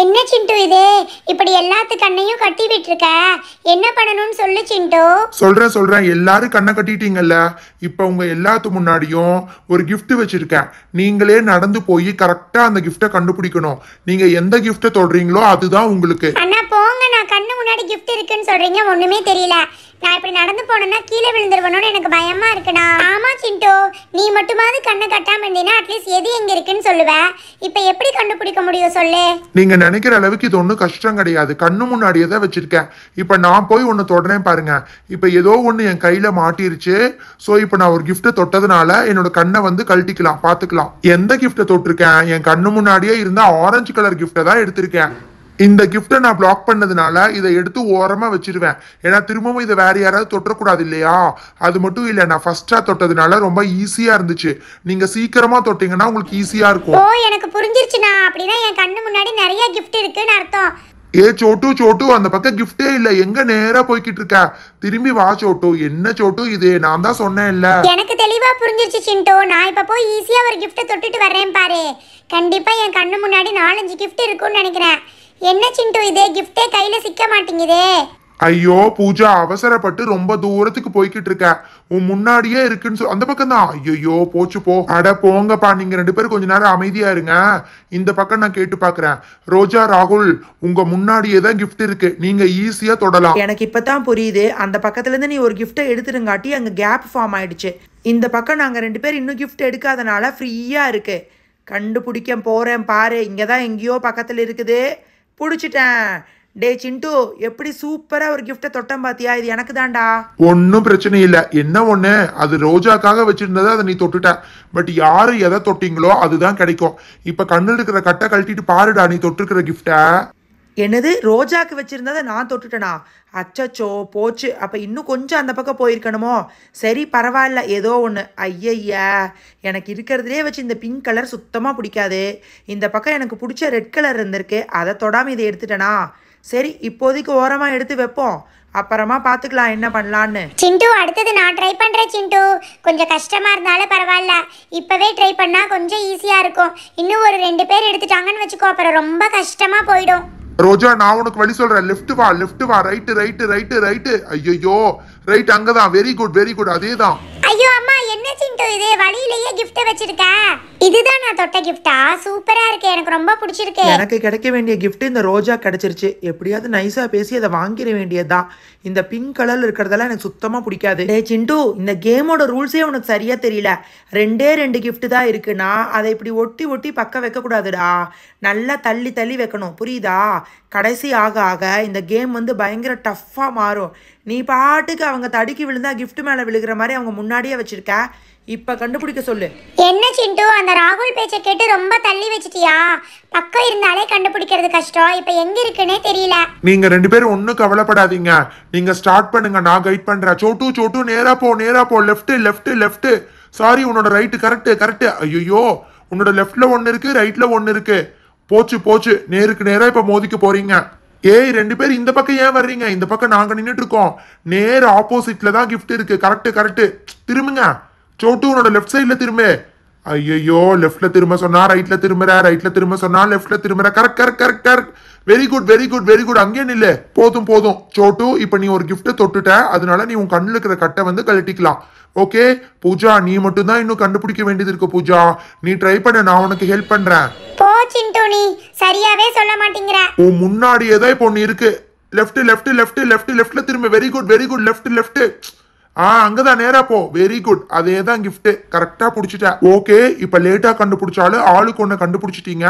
என்ன சிண்டு இது இப்படி எல்லாத்து கண்ணையும் கட்டி விட்டுருக்க என்ன பண்ணணும்னு சொல்லு சிண்டு சொல்றேன் சொல்றேன் எல்லாரும் கண்ணை கட்டிட்டீங்கல்ல இப்ப உங்க எல்லாத்து முன்னாடியும் ஒரு கிஃப்ட் வச்சிருக்கேன் நீங்களே நடந்து போய் கரெக்டா அந்த கிஃப்ட கண்டுபிடிக்கணும் நீங்க எந்த கிஃப்ட தொடுறீங்களோ அதுதான் உங்களுக்கு அண்ணா போங்க நான் கண்ணு முன்னாடி கிஃப்ட் இருக்குன்னு சொல்றீங்க ஒண்ணுமே தெரியல நடந்து போனேன்னா கீழே விழுந்துருவனோட எனக்கு பயமா இருக்குடா ஆமா சிண்டோ நீ மட்டுமாவது கண்ணை கட்டாம இருந்தீனா அட்லீஸ்ட் எது எங்க இருக்குன்னு சொல்லுவேன் இப்ப எப்படி கண்டுபிடிக்க முடியும் சொல்லு நீங்க நினைக்கிற அளவுக்கு இது ஒன்றும் கஷ்டம் கிடையாது கண்ணு முன்னாடியே தான் வச்சிருக்கேன் இப்ப நான் போய் ஒண்ணு தொடறேன் பாருங்க இப்ப ஏதோ ஒண்ணு என் கையில மாட்டிருச்சு சோ இப்ப நான் ஒரு கிஃப்ட் தொட்டதுனால என்னோட கண்ணை வந்து கழட்டிக்கலாம் பாத்துக்கலாம் எந்த கிஃப்ட தொட்டிருக்கேன் என் கண்ணு முன்னாடியே இருந்தா ஆரஞ்சு கலர் கிஃப்ட தான் எடுத்திருக்கேன் இந்த கிஃப்ட்டை நான் பிளாக் பண்ணதுனால இதை எடுத்து ஓரமாக வச்சிருவேன் ஏன்னா திரும்பவும் இதை வேற யாராவது தொட்டக்கூடாது இல்லையா அது மட்டும் இல்லை நான் ஃபர்ஸ்டா தொட்டதுனால ரொம்ப ஈஸியா இருந்துச்சு நீங்க சீக்கிரமா தொட்டிங்கன்னா உங்களுக்கு ஈஸியா இருக்கும் ஓ எனக்கு புரிஞ்சிருச்சுண்ணா அப்படின்னா என் கண்ணு முன்னாடி நிறைய கிஃப்ட் இருக்குன்னு அர்த்தம் ஏ சோட்டு சோட்டு அந்த பக்கம் கிஃப்டே இல்ல எங்க நேரா போய்கிட்டு இருக்க திரும்பி வா சோட்டு என்ன சோட்டு இது நான் தான் சொன்னேன் இல்ல எனக்கு தெளிவா புரிஞ்சிருச்சு சிண்டோ நான் இப்ப போய் ஈஸியா ஒரு கிஃப்ட தொட்டுட்டு வர்றேன் பாரு கண்டிப்பா என் கண்ணு முன்னாடி நாலஞ்சு கிஃப்ட் இருக்கும்னு நினைக்கிறேன் என்ன சிண்டு இது கிஃப்டே கையில சிக்க மாட்டேங்குதே ஐயோ பூஜா அவசரப்பட்டு ரொம்ப தூரத்துக்கு போய்கிட்டு இருக்க உன் முன்னாடியே இருக்குன்னு சொல் அந்த பக்கம் தான் ஐயோ போச்சு போ அட போங்கப்பா நீங்க ரெண்டு பேரும் கொஞ்ச நேரம் அமைதியா இருங்க இந்த பக்கம் நான் கேட்டு பாக்குறேன் ரோஜா ராகுல் உங்க முன்னாடியே தான் கிஃப்ட் இருக்கு நீங்க ஈஸியா தொடலாம் எனக்கு இப்பதான் புரியுது அந்த பக்கத்துல இருந்து நீ ஒரு கிஃப்டை எடுத்துருங்காட்டி அங்க கேப் ஃபார்ம் ஆயிடுச்சு இந்த பக்கம் நாங்க ரெண்டு பேரும் இன்னும் கிஃப்ட் எடுக்காதனால ஃப்ரீயா இருக்கு கண்டுபிடிக்க போறேன் பாரு இங்க தான் எங்கேயோ பக்கத்துல இருக்குது பிடிச்சிட்டேன் டே சிண்டு எப்படி சூப்பரா ஒரு கிஃப்ட தொட்டம் பாத்தியா இது எனக்கு தான்டா ஒன்னும் பிரச்சனை இல்ல என்ன ஒண்ணு அது ரோஜாக்காக வச்சிருந்ததை அதை நீ தொட்டுட்ட பட் யாரு எதை தொட்டிங்களோ அதுதான் கிடைக்கும் இப்ப கண்ணில் இருக்கிற கட்டை கழட்டிட்டு பாருடா நீ தொட்டிருக்கிற கிஃப்ட என்னது ரோஜாக்கு வச்சுருந்ததை நான் தொட்டுட்டேனா அச்சச்சோ போச்சு அப்போ இன்னும் கொஞ்சம் அந்த பக்கம் போயிருக்கணுமோ சரி பரவாயில்ல ஏதோ ஒன்று ஐயய்யா எனக்கு இருக்கிறதுலே வச்சு இந்த பிங்க் கலர் சுத்தமாக பிடிக்காது இந்த பக்கம் எனக்கு பிடிச்ச ரெட் கலர் இருந்திருக்கு அதை தொடாமல் இதை எடுத்துட்டேனா சரி இப்போதைக்கு ஓரமாக எடுத்து வைப்போம் அப்புறமா பார்த்துக்கலாம் என்ன பண்ணலான்னு சிண்டு அடுத்தது நான் ட்ரை பண்ணுறேன் சிண்டு கொஞ்சம் கஷ்டமாக இருந்தாலும் பரவாயில்ல இப்போவே ட்ரை பண்ணால் கொஞ்சம் ஈஸியாக இருக்கும் இன்னும் ஒரு ரெண்டு பேர் எடுத்துட்டாங்கன்னு வச்சுக்கோ அப்புறம் ரொம்ப கஷ்டமாக போயிடும் ரோஜா நான் உனக்கு வழி சொல்றேன் லெஃப்ட் வா லெஃப்ட் வா ரைட் ரைட் ரைட் ரைட் ஐயோ ரைட் அங்கதான் வெரி குட் வெரி குட் அதேதான் ஐயோ அம்மா என்ன சிண்டு இது வழியிலேயே கிஃப்ட் வச்சிருக்க இதுதான் நான் தொட்ட கிஃப்டா சூப்பரா இருக்கு எனக்கு ரொம்ப பிடிச்சிருக்கு எனக்கு கிடைக்க வேண்டிய கிஃப்ட் இந்த ரோஜா கிடைச்சிருச்சு எப்படியாவது நைஸா பேசி அதை வாங்கிட வேண்டியதுதான் இந்த பிங்க் கலர்ல இருக்கிறதெல்லாம் எனக்கு சுத்தமா பிடிக்காது டே சிண்டு இந்த கேமோட ரூல்ஸே உனக்கு சரியா தெரியல ரெண்டே ரெண்டு கிஃப்ட் தான் இருக்குன்னா அதை இப்படி ஒட்டி ஒட்டி பக்கம் வைக்கக்கூடாதுடா நல்லா தள்ளி தள்ளி வைக்கணும் புரியுதா கடைசி ஆக ஆக இந்த கேம் வந்து பயங்கர டஃப்பாக மாறும் நீ பாட்டுக்கு அவங்க தடுக்கி விழுந்தா கிஃப்ட் மேலே விழுகிற மாதிரி அவங்க முன்னாடியே வச்சிருக்க இப்ப கண்டுபிடிக்க சொல்லு என்ன சிண்டு அந்த ராகுல் பேச்சை கேட்டு ரொம்ப தள்ளி வச்சிட்டியா பக்கம் இருந்தாலே கண்டுபிடிக்கிறது கஷ்டம் இப்ப எங்க இருக்குன்னே தெரியல நீங்க ரெண்டு பேரும் ஒண்ணு கவலைப்படாதீங்க நீங்க ஸ்டார்ட் பண்ணுங்க நான் கைட் பண்றேன் சோட்டு சோட்டு நேரா போ நேரா போ லெஃப்ட் லெஃப்ட் லெஃப்ட் சாரி உன்னோட ரைட்டு கரெக்ட் கரெக்ட் ஐயோ உன்னோட லெஃப்ட்ல ஒன்னு இருக்கு ரைட்ல ஒன்னு இருக்கு போச்சு போச்சு நேருக்கு நேரா இப்ப மோதிக்க போறீங்க ஏய் ரெண்டு பேர் இந்த பக்கம் ஏன் வர்றீங்க இந்த பக்கம் நாங்க நின்றுட்டு இருக்கோம் நேர் ஆப்போசிட்ல தான் கிஃப்ட் இருக்கு கரெக்ட் கரெக்ட் திரும்புங்க சோட்டு உன்னோட லெஃப்ட் சைட்ல திரும்பு ஐயோ லெஃப்ட்ல திரும்ப சொன்னா ரைட்ல திரும்புற ரைட்ல திரும்ப சொன்னா லெஃப்ட்ல திரும்புற correct correct correct correct very good very good very good அங்கே இல்ல போதும் போதும் சோட்டு இப்போ நீ ஒரு கிஃப்ட் தொட்டுட்ட அதனால நீ உன் கண்ணு இருக்கிற கட்டை வந்து கழட்டிக்கலாம் ஓகே பூஜா நீ மட்டும் தான் இன்னும் கண்டுபிடிக்க வேண்டியது இருக்கு பூஜா நீ ட்ரை பண்ண நான் உனக்கு ஹெல்ப் பண்றேன் போ நீ சரியாவே சொல்ல மாட்டேங்கிற உன் முன்னாடியே தான் இப்போ ஒன்று இருக்கு லெஃப்ட் லெஃப்ட் லெஃப்ட் லெஃப்ட் லெஃப்ட்ல திரும்ப very good very good left left ஆ அங்கதான் நேரா போ வெரி குட் அதே தான் கிஃப்ட் கரெக்டா பிடிச்சிட்ட ஓகே இப்ப லேட்டா கண்டுபிடிச்சாலும் ஆளுக்கு ஒண்ணு கண்டுபிடிச்சிட்டீங்க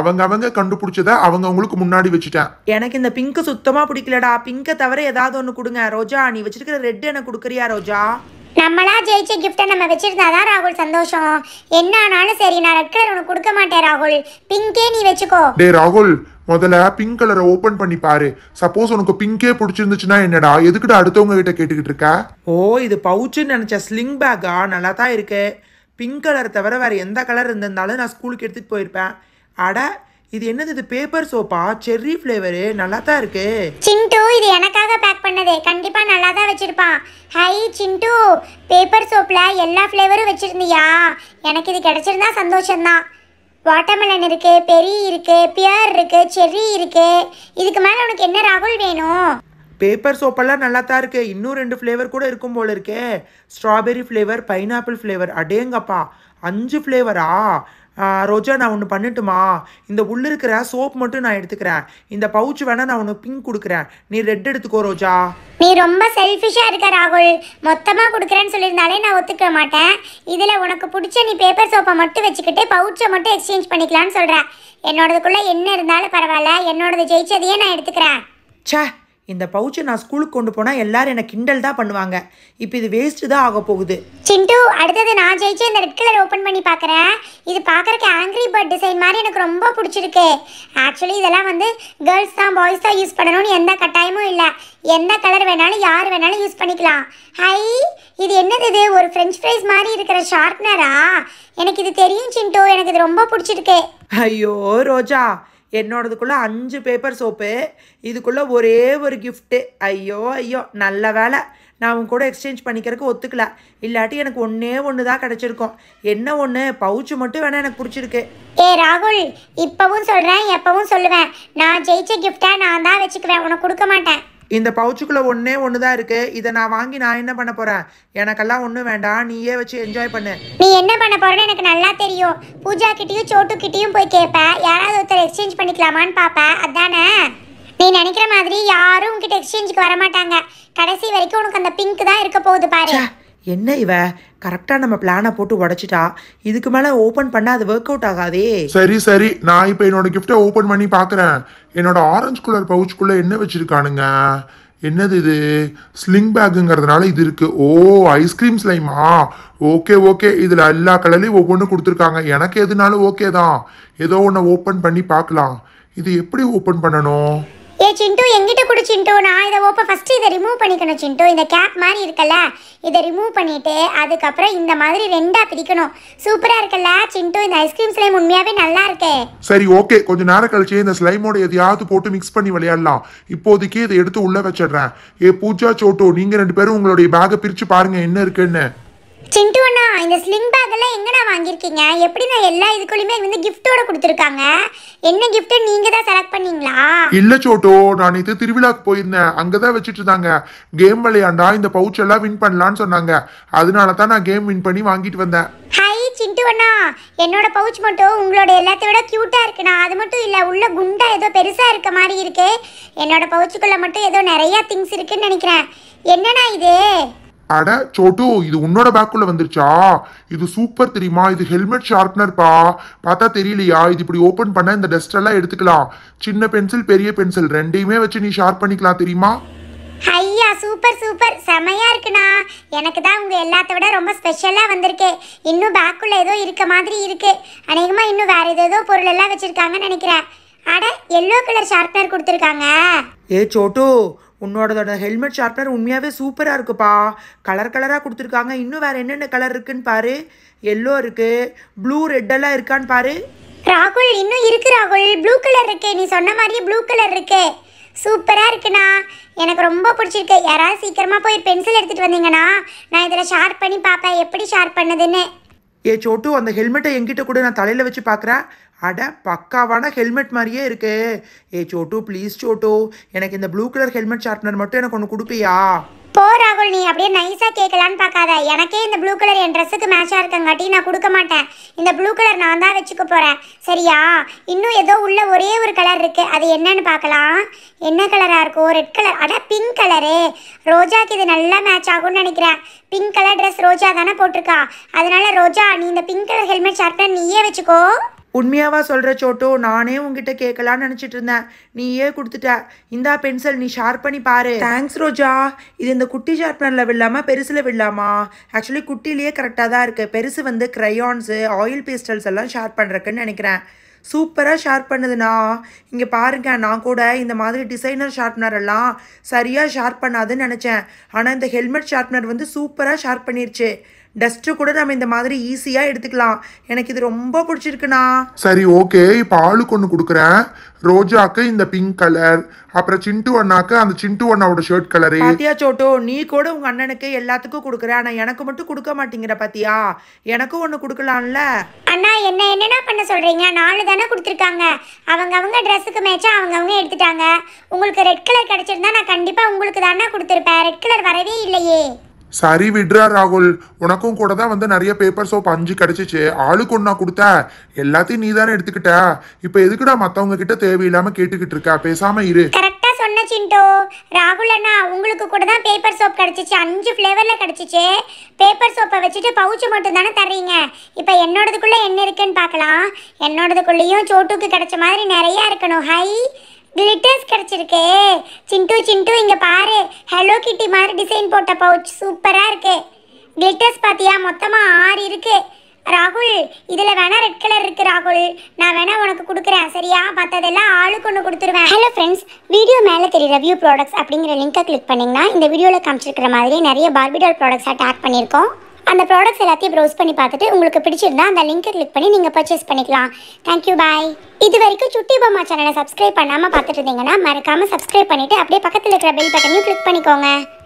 அவங்க அவங்க கண்டுபிடிச்சத அவங்க அவங்களுக்கு முன்னாடி வச்சுட்டேன் எனக்கு இந்த பிங்க் சுத்தமா பிடிக்கலடா பிங்க தவிர ஏதாவது ஒன்று கொடுங்க ரோஜா நீ வச்சிருக்கிற ரெட் என்ன கொடுக்குறியா ரோஜா நம்மளா ஜெயிச்ச கிஃப்ட்டை நம்ம வச்சிருந்தாதான் ராகுல் சந்தோஷம் என்ன ஆனாலும் சரி நான் ரெட் கலர் ஒண்ணு கொடுக்க மாட்டேன் ராகுல் பிங்கே நீ வச்சுக்கோ டேய் ராகுல் முதல்ல பிங்க் கலரை ஓபன் பண்ணி பாரு சப்போஸ் உனக்கு பிங்கே பிடிச்சிருந்துச்சுன்னா என்னடா எதுக்குடா அடுத்தவங்க கிட்ட கேட்டுக்கிட்டு இருக்க ஓ இது பவுச்சுன்னு நினச்ச ஸ்லிங் பேக்கா நல்லா தான் இருக்கு பிங்க் கலர் தவிர வேறு எந்த கலர் இருந்திருந்தாலும் நான் ஸ்கூலுக்கு எடுத்துகிட்டு போயிருப்பேன் அட இது என்னது இது பேப்பர் சோப்பா செர்ரி ஃப்ளேவரு நல்லா தான் இருக்கு சிண்டு இது எனக்காக பேக் பண்ணதே கண்டிப்பா நல்லா தான் வச்சிருப்பான் ஹாய் சிண்டு பேப்பர் சோப்ல எல்லா ஃப்ளேவரும் வச்சிருந்தியா எனக்கு இது கிடைச்சிருந்தா சந்தோஷம்தான் வாட்டர்மெலன் இருக்குது பெரி இருக்குது பியர் இருக்குது செர்ரி இருக்குது இதுக்கு மேலே உனக்கு என்ன ராகுல் வேணும் பேப்பர் சோப்பெல்லாம் நல்லா தான் இருக்கு இன்னும் ரெண்டு ஃப்ளேவர் கூட இருக்கும் போல இருக்கே ஸ்ட்ராபெரி ஃப்ளேவர் பைனாப்பிள் ஃப்ளேவர் அடேங்கப்பா அஞ்சு ஃப்ளேவரா ரோஜா நான் ஒன்று பண்ணட்டுமா இந்த உள்ளே இருக்கிற சோப் மட்டும் நான் எடுத்துக்கிறேன் இந்த பவுச் வேணா நான் உனக்கு பிங்க் கொடுக்குறேன் நீ ரெட் எடுத்துக்கோ ரோஜா நீ ரொம்ப செல்ஃபிஷா இருக்க ராகுல் மொத்தமா கொடுக்குறேன்னு சொல்லியிருந்தாலே நான் ஒத்துக்க மாட்டேன் இதுல உனக்கு பிடிச்ச நீ பேப்பர் சோப்பை மட்டும் வச்சுக்கிட்டு பவுச்சை மட்டும் எக்ஸ்சேஞ்ச் பண்ணிக்கலாம்னு சொல்றேன் என்னோடதுக்குள்ள என்ன இருந்தாலும் பரவாயில்ல என்னோடது ஜெயிச்சதையே நான் எடுத்துக்கிறேன் சே இந்த பவுச்சை நான் ஸ்கூலுக்கு கொண்டு போனால் எல்லாரும் என்ன கிண்டல் தான் பண்ணுவாங்க இப்போ இது வேஸ்ட் தான் ஆக போகுது சிண்டு அடுத்தது நான் ஜெயிச்சு இந்த ரெட் கலர் ஓப்பன் பண்ணி பார்க்குறேன் இது பார்க்குறக்கு ஆங்கிரி பர்ட் டிசைன் மாதிரி எனக்கு ரொம்ப பிடிச்சிருக்கு ஆக்சுவலி இதெல்லாம் வந்து கேர்ள்ஸ் தான் பாய்ஸ் தான் யூஸ் பண்ணணும்னு எந்த கட்டாயமும் இல்லை எந்த கலர் வேணாலும் யார் வேணாலும் யூஸ் பண்ணிக்கலாம் ஹை இது என்னது இது ஒரு ஃப்ரெஞ்ச் ஃப்ரைஸ் மாதிரி இருக்கிற ஷார்ப்னரா எனக்கு இது தெரியும் சிண்டு எனக்கு இது ரொம்ப பிடிச்சிருக்கு ஐயோ ரோஜா என்னோடதுக்குள்ளே அஞ்சு பேப்பர் சோப்பு இதுக்குள்ளே ஒரே ஒரு கிஃப்ட்டு ஐயோ ஐயோ நல்ல வேலை நான் உன் கூட எக்ஸ்சேஞ்ச் பண்ணிக்கிறதுக்கு ஒத்துக்கல இல்லாட்டி எனக்கு ஒன்றே ஒன்று தான் கிடச்சிருக்கும் என்ன ஒன்று பவுச்சு மட்டும் வேணால் எனக்கு பிடிச்சிருக்கு ஏ ராகுல் இப்போவும் சொல்கிறேன் எப்போவும் சொல்லுவேன் நான் ஜெயிச்ச கிஃப்டாக நான் தான் வச்சுக்குவேன் உனக்கு கொடுக்க மாட்டேன் இந்த பவுச்சுக்குள்ளே ஒன்றே ஒன்று தான் இருக்குது இதை நான் வாங்கி நான் என்ன பண்ண போகிறேன் எனக்கெல்லாம் ஒன்றும் வேண்டாம் நீயே வச்சு என்ஜாய் பண்ணு நீ என்ன பண்ண போறேன்னு எனக்கு நல்லா தெரியும் பூஜா கிட்டேயும் சோட்டு கிட்டேயும் போய் கேட்ப யாராவது ஒருத்தர் எக்ஸ்சேஞ்ச் பண்ணிக்கலாமான்னு பாப்ப அதானே நீ நினைக்கிற மாதிரி யாரும் உங்ககிட்ட எக்ஸ்சேஞ்சுக்கு வர மாட்டாங்க கடைசி வரைக்கும் உனக்கு அந்த பிங்க் தான் இருக்க போகுது பாரு என்ன இவ கரெக்டா நம்ம பிளானை போட்டு உடைச்சிட்டா இதுக்கு மேல ஓபன் பண்ணால் அது ஒர்க் அவுட் ஆகாதே சரி சரி நான் இப்ப என்னோட கிஃப்டை ஓபன் பண்ணி பாக்குறேன் என்னோட ஆரஞ்சு கலர் பவுச்சுக்குள்ள என்ன வச்சிருக்கானுங்க என்னது இது ஸ்லிங் பேக்குங்கிறதுனால இது இருக்கு ஓ ஐஸ்கிரீம் ஸ்லைமா ஓகே ஓகே இதில் எல்லா கலர்லையும் ஒவ்வொன்றும் கொடுத்துருக்காங்க எனக்கு எதுனாலும் ஓகே தான் ஏதோ ஒன்று ஓப்பன் பண்ணி பார்க்கலாம் இது எப்படி ஓப்பன் பண்ணணும் ஏ சிண்டு எங்கிட்ட கூட சிண்டு நான் இதை ஓப்ப ஃபஸ்ட்டு இதை ரிமூவ் பண்ணிக்கணும் சிண்டு இந்த கேப் மாதிரி இருக்கல இதை ரிமூவ் பண்ணிவிட்டு அதுக்கப்புறம் இந்த மாதிரி ரெண்டாக பிரிக்கணும் சூப்பராக இருக்கல சிண்டு இந்த ஐஸ்கிரீம் ஸ்லைம் உண்மையாகவே நல்லா இருக்கே சரி ஓகே கொஞ்ச நேரம் கழிச்சு இந்த ஸ்லைமோட எதையாவது போட்டு மிக்ஸ் பண்ணி விளையாடலாம் இப்போதைக்கு இதை எடுத்து உள்ளே வச்சிடுறேன் ஏ பூஜா சோட்டோ நீங்கள் ரெண்டு பேரும் உங்களுடைய பேகை பிரித்து பாருங்கள் என்ன இருக்குன்னு சிண்டு அண்ணா இந்த ஸ்லிங் பேக்கெல்லாம் எங்கண்ணா வாங்கியிருக்கீங்க எப்படிண்ணா எல்லா இதுக்குள்ளயுமே வந்து கிஃப்ட்டோட கொடுத்துருக்காங்க என்ன கிஃப்ட் நீங்க தான் செலக்ட் பண்ணீங்களா இல்ல சோட்டோ நான் இது திருவிழாக்கு போயிருந்தேன் அங்கதான் வச்சுட்டு இருந்தாங்க கேம் விளையாண்டா இந்த பவுச் எல்லாம் வின் பண்ணலான்னு சொன்னாங்க அதனால தான் நான் கேம் வின் பண்ணி வாங்கிட்டு வந்தேன் ஹாய் சிண்டு அண்ணா என்னோட பவுச் மட்டும் உங்களோட எல்லாத்தையும் விட கியூட்டா இருக்குண்ணா அது மட்டும் இல்ல உள்ள குண்டா ஏதோ பெருசா இருக்க மாதிரி இருக்கு என்னோட பவுச்சுக்குள்ள மட்டும் ஏதோ நிறைய திங்ஸ் இருக்குன்னு நினைக்கிறேன் என்னண்ணா இது அட சோட்டு இது உன்னோட பேக்குள்ள வந்துருச்சா இது சூப்பர் தெரியுமா இது ஹெல்மெட் ஷார்ப்னர்ப்பா பார்த்தா தெரியலையா இது இப்படி ஓப்பன் பண்ண இந்த டஸ்ட் எல்லாம் எடுத்துக்கலாம் சின்ன பென்சில் பெரிய பென்சில் ரெண்டையுமே வச்சு நீ ஷார்ப் பண்ணிக்கலாம் தெரியுமா ஐயா சூப்பர் சூப்பர் செமையா இருக்குண்ணா எனக்கு தான் உங்க எல்லாத்த விட ரொம்ப ஸ்பெஷலா வந்திருக்கே இன்னும் பேக்குள்ள ஏதோ இருக்க மாதிரி இருக்கு அநேகமா இன்னும் வேற ஏதேதோ பொருள் எல்லாம் வச்சிருக்காங்கன்னு நினைக்கிறேன் அட எல்லோ கலர் ஷார்ப்னர் கொடுத்துருக்காங்க ஏ சோட்டு உன்னோடதோட ஹெல்மெட் ஷார்ப்னர் உண்மையாகவே சூப்பராக இருக்குப்பா கலர் கலராக கொடுத்துருக்காங்க இன்னும் வேறு என்னென்ன கலர் இருக்குன்னு பாரு எல்லோ இருக்குது ப்ளூ ரெட்டெல்லாம் இருக்கான்னு பாரு ராகுல் இன்னும் இருக்குது ராகுல் ப்ளூ கலர் இருக்கே நீ சொன்ன மாதிரியே ப்ளூ கலர் இருக்கே சூப்பராக இருக்குண்ணா எனக்கு ரொம்ப பிடிச்சிருக்கு யாராவது சீக்கிரமாக போய் பென்சில் எடுத்துகிட்டு வந்தீங்கன்னா நான் இதில் ஷார்ப் பண்ணி பார்ப்பேன் எப்படி ஷார்ப் பண்ணுதுன்னு ஏ சோட்டு அந்த ஹெல்மெட்டை எங்கிட்ட கூட நான் தலையில் வச்சு பார்க்குறேன் அட பக்காவான ஹெல்மெட் மாதிரியே இருக்கு ஏ சோட்டு ப்ளீஸ் சோட்டு எனக்கு இந்த ப்ளூ கலர் ஹெல்மெட் ஷார்ப்னர் மட்டும் எனக்கு ஒன்று கொடுப்பியா போ ராகுல் நீ அப்படியே நைஸாக கேட்கலான்னு பார்க்காத எனக்கே இந்த ப்ளூ கலர் என் ட்ரெஸ்ஸுக்கு மேட்சாக இருக்கங்காட்டி நான் கொடுக்க மாட்டேன் இந்த ப்ளூ கலர் நான் தான் வச்சுக்க போகிறேன் சரியா இன்னும் ஏதோ உள்ள ஒரே ஒரு கலர் இருக்குது அது என்னன்னு பார்க்கலாம் என்ன கலராக இருக்கும் ரெட் கலர் அதான் பிங்க் கலரு ரோஜாக்கு இது நல்லா மேட்ச் ஆகும்னு நினைக்கிறேன் பிங்க் கலர் ட்ரெஸ் ரோஜா தானே போட்டிருக்கா அதனால ரோஜா நீ இந்த பிங்க் கலர் ஹெல்மெட் ஷார்ப்னர் நீயே வச்சுக்கோ உண்மையாவா சொல்கிற சோட்டோ நானே உங்ககிட்ட கேட்கலான்னு நினச்சிட்டு இருந்தேன் நீயே கொடுத்துட்ட இந்தா பென்சில் நீ ஷார்ப் பண்ணி பாரு தேங்க்ஸ் ரோஜா இது இந்த குட்டி ஷார்ப்னரில் விடலாமா பெருசில் விடலாமா ஆக்சுவலி குட்டிலேயே கரெக்டாக தான் இருக்குது பெருசு வந்து க்ரையான்ஸு ஆயில் பேஸ்டல்ஸ் எல்லாம் ஷார்ப் பண்ணுறக்குன்னு நினைக்கிறேன் சூப்பராக ஷார்ப் பண்ணுதுண்ணா இங்கே பாருங்க நான் கூட இந்த மாதிரி டிசைனர் ஷார்ப்னர் எல்லாம் சரியாக ஷார்ப் பண்ணாதுன்னு நினச்சேன் ஆனால் இந்த ஹெல்மெட் ஷார்ப்னர் வந்து சூப்பராக ஷார்ப் பண்ணிருச்சு டஸ்ட்டு கூட நம்ம இந்த மாதிரி ஈஸியாக எடுத்துக்கலாம் எனக்கு இது ரொம்ப பிடிச்சிருக்குண்ணா சரி ஓகே இப்போ ஆளுக்கு ஒன்று கொடுக்குறேன் ரோஜாக்கு இந்த பிங்க் கலர் அப்புறம் சிண்டு அண்ணாக்கு அந்த சிண்டு அண்ணாவோட ஷர்ட் கலரு பாத்தியா சோட்டோ நீ கூட உங்க அண்ணனுக்கு எல்லாத்துக்கும் கொடுக்குற ஆனா எனக்கு மட்டும் கொடுக்க மாட்டேங்கிற பாத்தியா எனக்கும் ஒன்று கொடுக்கலாம்ல அண்ணா என்ன என்னென்ன பண்ண சொல்றீங்க நாலு தானே கொடுத்துருக்காங்க அவங்க அவங்க ட்ரெஸ்ஸுக்கு மேட்சா அவங்க அவங்க எடுத்துட்டாங்க உங்களுக்கு ரெட் கலர் கிடைச்சிருந்தா நான் கண்டிப்பா உங்களுக்கு தானே கொடுத்துருப்பேன் ரெட் கலர் வரவே இல்லையே சரி விட்றா ராகுல் உனக்கும் கூட தான் வந்து நிறைய பேப்பர் சோப் அஞ்சு கிடச்சிச்சு ஆளுக்கு ஒன்றா கொடுத்த எல்லாத்தையும் நீ தானே எடுத்துக்கிட்ட இப்போ எதுக்குடா மற்றவங்க கிட்ட தேவையில்லாமல் கேட்டுக்கிட்டு இருக்கா பேசாமல் இரு கரெக்டாக சொன்ன சிண்டோ ராகுல் அண்ணா உங்களுக்கு கூட தான் பேப்பர் சோப் கிடச்சிச்சு அஞ்சு ஃப்ளேவரில் கிடச்சிச்சு பேப்பர் சோப்பை வச்சுட்டு பவுச்சு மட்டும் தானே தர்றீங்க இப்போ என்னோடதுக்குள்ளே என்ன இருக்குன்னு பார்க்கலாம் என்னோடதுக்குள்ளேயும் சோட்டுக்கு கிடைச்ச மாதிரி நிறையா இருக்கணும் ஹை கிளிட்டர்ஸ் கிடச்சிருக்கு சிண்டு சிண்டு இங்கே பாரு ஹலோ கிட்டி மாதிரி டிசைன் போட்ட பவுச் சூப்பராக இருக்கு கிளிட்டர்ஸ் பாத்தியா மொத்தமாக ஆறு இருக்கு ராகுல் இதில் வேணா ரெட் கலர் இருக்கு ராகுல் நான் வேணா உனக்கு கொடுக்குறேன் சரியா மற்றதெல்லாம் ஆளுக்கு ஒன்று கொடுத்துருவேன் ஹலோ ஃப்ரெண்ட்ஸ் வீடியோ மேலே தெரிய ரிவ்யூ ப்ராடக்ட்ஸ் அப்படிங்கிற லிங்கை கிளிக் பண்ணிங்கன்னா இந்த வீடியோவில் காமிச்சிருக்கிற மாதிரி நிறைய பார்பிடால் ப்ராடக்ட்ஸாக டேக் பண்ணியிருக்கோம் அந்த ப்ராடக்ட்ஸ் எல்லாத்தையும் ப்ரௌஸ் பண்ணி பார்த்துட்டு உங்களுக்கு பிடிச்சிருந்தா அந்த லிங்கை கிளிக் பண்ணி நீங்கள் பர்ச்சேஸ் பண்ணிக்கலாம் தேங்க்யூ பாய் இது வரைக்கும் சுட்டி பொம்மா சேனலை சப்ஸ்கிரைப் பண்ணாமல் பார்த்துட்டு இருந்தீங்கன்னா மறக்காமல் சப்ஸ்கிரைப் பண்ணிவிட்டு அப்படியே பக்கத்தில் இருக்கிற பெல் பட்டனையும் கிளிக் பண்ணிக்கோங்க